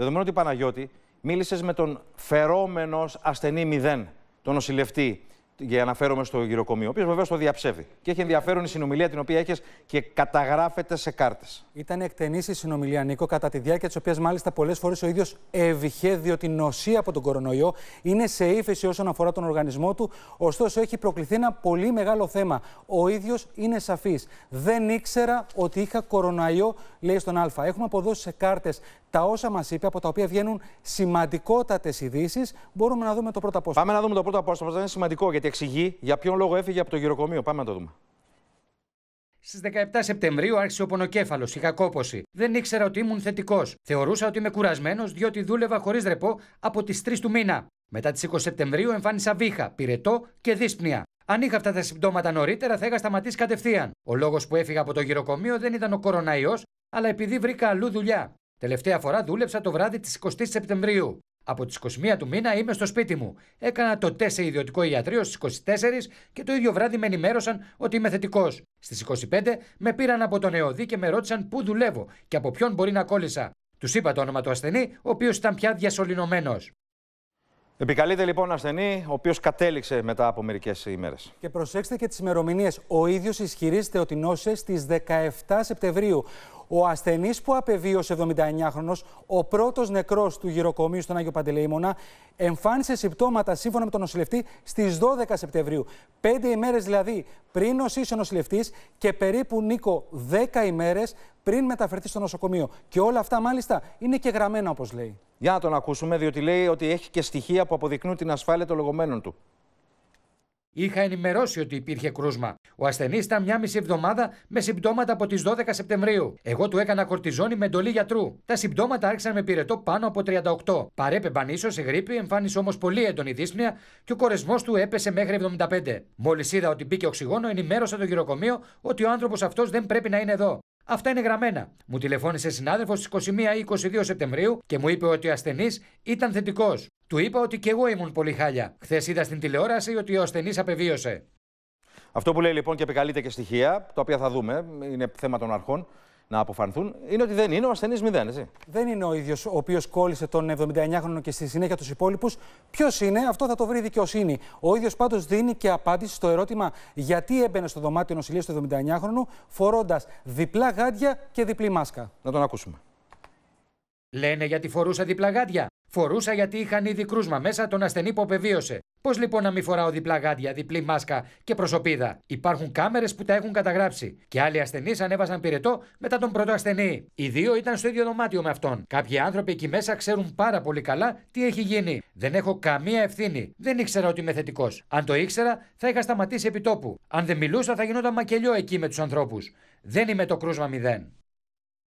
Δεδομένου ότι Παναγιώτη μίλησες με τον φερόμενος ασθενή 0, τον νοσηλευτή για αναφέρομαι στο γυροκομείο, ο οποίος βεβαίως το διαψεύδει. Και έχει ενδιαφέρον η συνομιλία την οποία έχεις και καταγράφεται σε κάρτες. Ήταν εκτενής η συνομιλία, Νίκο, κατά τη διάρκεια της οποίας μάλιστα πολλές φορές ο ίδιος ευηχέ, διότι νοσεί από τον κορονοϊό, είναι σε ύφεση όσον αφορά τον οργανισμό του. Ωστόσο, έχει προκληθεί ένα πολύ μεγάλο θέμα. Ο ίδιος είναι σαφής. Δεν ήξερα ότι είχα κοροναϊό, λέει στον Α. Έχουμε αποδώσει σε κάρτες τα όσα μας είπε, από τα οποία βγαίνουν σημαντικότατες ειδήσεις. Μπορούμε να δούμε το πρώτο απόσπασμα. Πάμε να δούμε το πρώτο απόσπασμα. Είναι σημαντικό γιατί εξηγεί για ποιον λόγο έφυγε από το γυροκομείο. Πάμε να το δούμε. Στις 17 Σεπτεμβρίου άρχισε ο πονοκέφαλος, η κακόποση. Δεν ήξερα ότι ήμουν θετικός. Θεωρούσα ότι είμαι κουρασμένος διότι δούλευα χωρίς ρεπό από τις 3 του μήνα. Μετά τις 20 Σεπτεμβρίου εμφάνισα βήχα, πυρετό και δύσπνοια. Αν είχα αυτά τα συμπτώματα νωρίτερα, θα είχα σταματήσει κατευθείαν. Ο λόγος που έφυγα από το γυροκομείο δεν ήταν ο κοροναϊός, αλλά επειδή βρήκα αλλού δουλειά. Τελευταία φορά δούλεψα το βράδυ της 20 Σεπτεμβρίου. Από τις 21 του μήνα είμαι στο σπίτι μου. Έκανα το σε ιδιωτικό ιατρείο στις 24 και το ίδιο βράδυ με ενημέρωσαν ότι είμαι θετικός. Στις 25 με πήραν από τον ΕΟΔΗ και με ρώτησαν πού δουλεύω και από ποιον μπορεί να κόλλησα. Τους είπα το όνομα του ασθενή, ο οποίος ήταν πια διασωλυνωμένο. Επικαλείται λοιπόν ασθενή, ο οποίος κατέληξε μετά από μερικές ημέρες. Και προσέξτε και τις ημερομηνίες. Ο ίδιος ισχυρίζεται ότι νόησε στι 17 Σεπτεμβρίου. Ο ασθενής που απεβίωσε 79χρονος, ο πρώτος νεκρός του γυροκομείου στον Άγιο Παντελεήμονα, εμφάνισε συμπτώματα σύμφωνα με τον νοσηλευτή στις 12 Σεπτεμβρίου. Πέντε ημέρες δηλαδή πριν νοσήσει ο νοσηλευτής και περίπου Νίκο 10 ημέρες πριν μεταφερθεί στο νοσοκομείο. Και όλα αυτά μάλιστα είναι και γραμμένα όπως λέει. Για να τον ακούσουμε, διότι λέει ότι έχει και στοιχεία που αποδεικνύουν την ασφάλεια των λεγόμενων του. Είχα ενημερώσει ότι υπήρχε κρούσμα. Ο ασθενής ήταν μια μισή εβδομάδα με συμπτώματα από τις 12 Σεπτεμβρίου. Εγώ του έκανα κορτιζόνη με εντολή γιατρού. Τα συμπτώματα άρχισαν με πυρετό πάνω από 38. Παρέπεμπαν ίσως σε γρήπη, εμφάνισε όμως πολύ έντονη δύσπνοια και ο κορεσμός του έπεσε μέχρι 75. Μόλις είδα ότι μπήκε οξυγόνο, ενημέρωσα το γυροκομείο ότι ο άνθρωπος αυτός δεν πρέπει να είναι εδώ. Αυτά είναι γραμμένα. Μου τηλεφώνησε συνάδελφος στις 21 ή 22 Σεπτεμβρίου και μου είπε ότι ο ασθενής ήταν θετικός. Του είπα ότι και εγώ ήμουν πολύ χάλια. Χθες είδα στην τηλεόραση ότι ο ασθενής απεβίωσε. Αυτό που λέει λοιπόν και επικαλείται και στοιχεία, τα οποία θα δούμε, είναι θέμα των αρχών να αποφανθούν, είναι ότι δεν είναι ο ασθενής μηδέν, έτσι. Δεν είναι ο ίδιος ο οποίος κόλλησε τον 79χρονο και στη συνέχεια τους υπόλοιπους. Ποιος είναι, αυτό θα το βρει δικαιοσύνη. Ο ίδιος πάντως δίνει και απάντηση στο ερώτημα γιατί έμπαινε στο δωμάτιο νοσηλείας του 79χρονου φορώντας διπλά γάντια και διπλή μάσκα. Να τον ακούσουμε. Λένε γιατί φορούσα διπλά γάντια. Φορούσα γιατί είχαν ήδη κρούσμα μέσα τον ασθενή που απεβίωσε. Πώς λοιπόν να μην φοράω διπλά γάντια, διπλή μάσκα και προσωπίδα. Υπάρχουν κάμερες που τα έχουν καταγράψει. Και άλλοι ασθενείς ανέβασαν πυρετό μετά τον πρώτο ασθενή. Οι δύο ήταν στο ίδιο δωμάτιο με αυτόν. Κάποιοι άνθρωποι εκεί μέσα ξέρουν πάρα πολύ καλά τι έχει γίνει. Δεν έχω καμία ευθύνη. Δεν ήξερα ότι είμαι θετικός. Αν το ήξερα, θα είχα σταματήσει επιτόπου. Αν δεν μιλούσα, θα γινόταν μακελιό εκεί με τους ανθρώπους. Δεν είμαι το κρούσμα μηδέν.